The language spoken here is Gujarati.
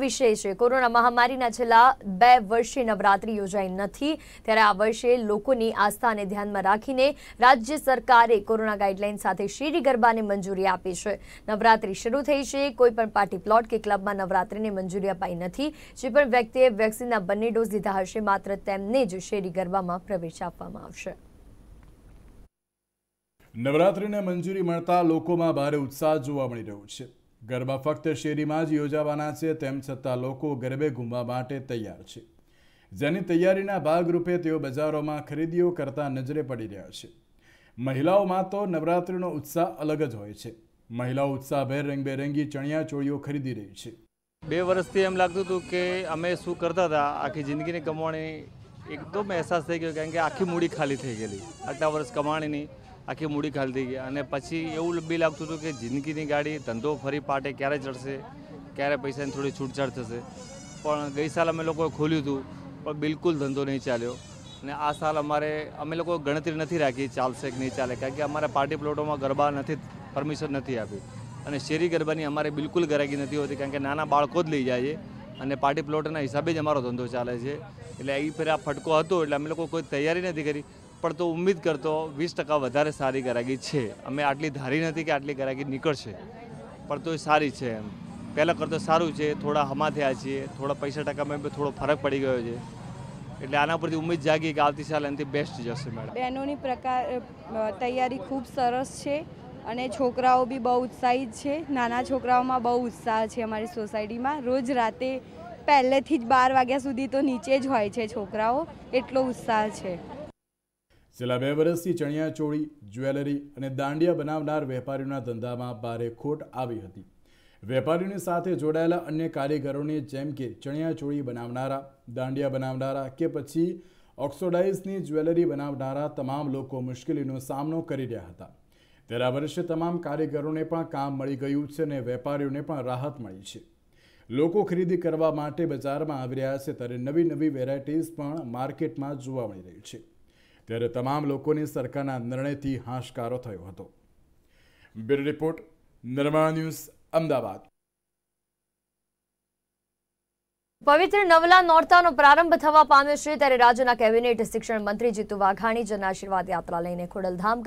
વિષય છે કોરોના મહામારીના છેલ્લા બે વર્ષે નવરાત્રી યોજાઈ નથી ત્યારે આ વર્ષે લોકોની આસ્થાને ધ્યાનમાં રાખીને રાજ્ય સરકારે કોરોના ગાઈડલાઇન સાથે શેરી ગરબાને મંજૂરી આપી છે નવરાત્રી શરૂ થઈ છે કોઈ પણ પાર્ટી પ્લોટ કે ક્લબમાં નવરાત્રીને મંજૂરી અપાઈ નથી જે પણ વ્યક્તિએ વેક્સિનના બંને ડોઝ લીધા હશે માત્ર તેમને જ શેરી ગરબામાં પ્રવેશ આપવામાં આવશે નવરાત્રીને મંજૂરી મળતા લોકોમાં ભારે ઉત્સાહ જોવા મળી રહ્યો છે ગરબા ફક્ત શેરીમાં જ યોજાવાના છે તેમ છતાં લોકો ગરબે ઘૂમવા માટે તૈયાર છે જેની તૈયારીના ભાગરૂપે તેઓ બજારોમાં ખરીદીઓ કરતા નજરે પડી રહ્યા છે મહિલાઓમાં તો નવરાત્રિનો ઉત્સાહ અલગ જ હોય છે મહિલાઓ ઉત્સાહભેર રંગબેરંગી ચણિયા ચોળીઓ ખરીદી રહી છે બે વર્ષથી એમ લાગતું હતું કે અમે શું કરતા હતા આખી જિંદગીની કમાણી એકદમ અહેસાસ થઈ ગયો કારણ કે આખી મૂડી ખાલી થઈ ગયેલી આટલા વર્ષ કમાણીની આખી મૂડી ખાલી ગઈ અને પછી એવું બી લાગતું હતું કે જિંદગીની ગાડી ધંધો ફરી પાટે ક્યારે ચડશે ક્યારે પૈસાની થોડી છૂટછાટ થશે પણ ગઈ સાલ અમે લોકોએ ખોલ્યું હતું પણ બિલકુલ ધંધો નહીં ચાલ્યો અને આ સાલ અમારે અમે લોકો ગણતરી નથી રાખી ચાલશે કે નહીં ચાલે કારણ કે અમારા પાર્ટી પ્લોટોમાં ગરબા નથી પરમિશન નથી આપી અને શેરી ગરબાની અમારે બિલકુલ ગરાગી નથી હોતી કારણ કે નાના બાળકો જ લઈ જાય છે અને પાર્ટી પ્લોટના હિસાબે જ અમારો ધંધો ચાલે છે એટલે એ ફેર આ ફટકો હતો એટલે અમે લોકો કોઈ તૈયારી નથી કરી પણ તો ઉમ્મીદ કરતો વીસ ટકા વધારે સારી ગરાગી છે અમે આટલી ધારી નથી કે આટલી ગરાગી નીકળશે પણ તો એ સારી છે એમ પહેલાં કરતો સારું છે થોડા હમા થયા છીએ થોડા પૈસા ટકામાં થોડો ફરક પડી ગયો છે એટલે આના પરથી ઉમેદ જાગી કે આવતી સાલ એનાથી બેસ્ટ જશે મેડમ બહેનોની પ્રકાર તૈયારી ખૂબ સરસ છે અને છોકરાઓ બી બહુ ઉત્સાહિત છે નાના છોકરાઓમાં બહુ ઉત્સાહ છે અમારી સોસાયટીમાં રોજ રાતે પહેલેથી જ બાર વાગ્યા સુધી તો નીચે જ હોય છે છોકરાઓ એટલો ઉત્સાહ છે છેલ્લા બે વર્ષથી ચણિયાચોળી જ્વેલરી અને દાંડિયા બનાવનાર વેપારીઓના ધંધામાં ભારે ખોટ આવી હતી વેપારીઓની સાથે જોડાયેલા અન્ય કારીગરોને જેમ કે ચણિયાચોળી બનાવનારા દાંડિયા બનાવનારા કે પછી ઓક્સોડાઇઝની જ્વેલરી બનાવનારા તમામ લોકો મુશ્કેલીનો સામનો કરી રહ્યા હતા ત્યારે વર્ષે તમામ કારીગરોને પણ કામ મળી ગયું છે અને વેપારીઓને પણ રાહત મળી છે લોકો ખરીદી કરવા માટે બજારમાં આવી રહ્યા છે ત્યારે નવી નવી વેરાયટીઝ પણ માર્કેટમાં જોવા મળી રહી છે ત્યારે તમામ લોકોની સરકારના નિર્ણયથી હાશકારો થયો હતો બ્યુરો રિપોર્ટ નિર્માણ ન્યૂઝ અમદાવાદ પવિત્ર નવલા નોરતાનો પ્રારંભ થવા પામ્યો છે ત્યારે રાજ્યના કેબિનેટ શિક્ષણ મંત્રી જીતુ વાઘાણી જન આશીર્વાદ યાત્રા લઈને ખોડલધામ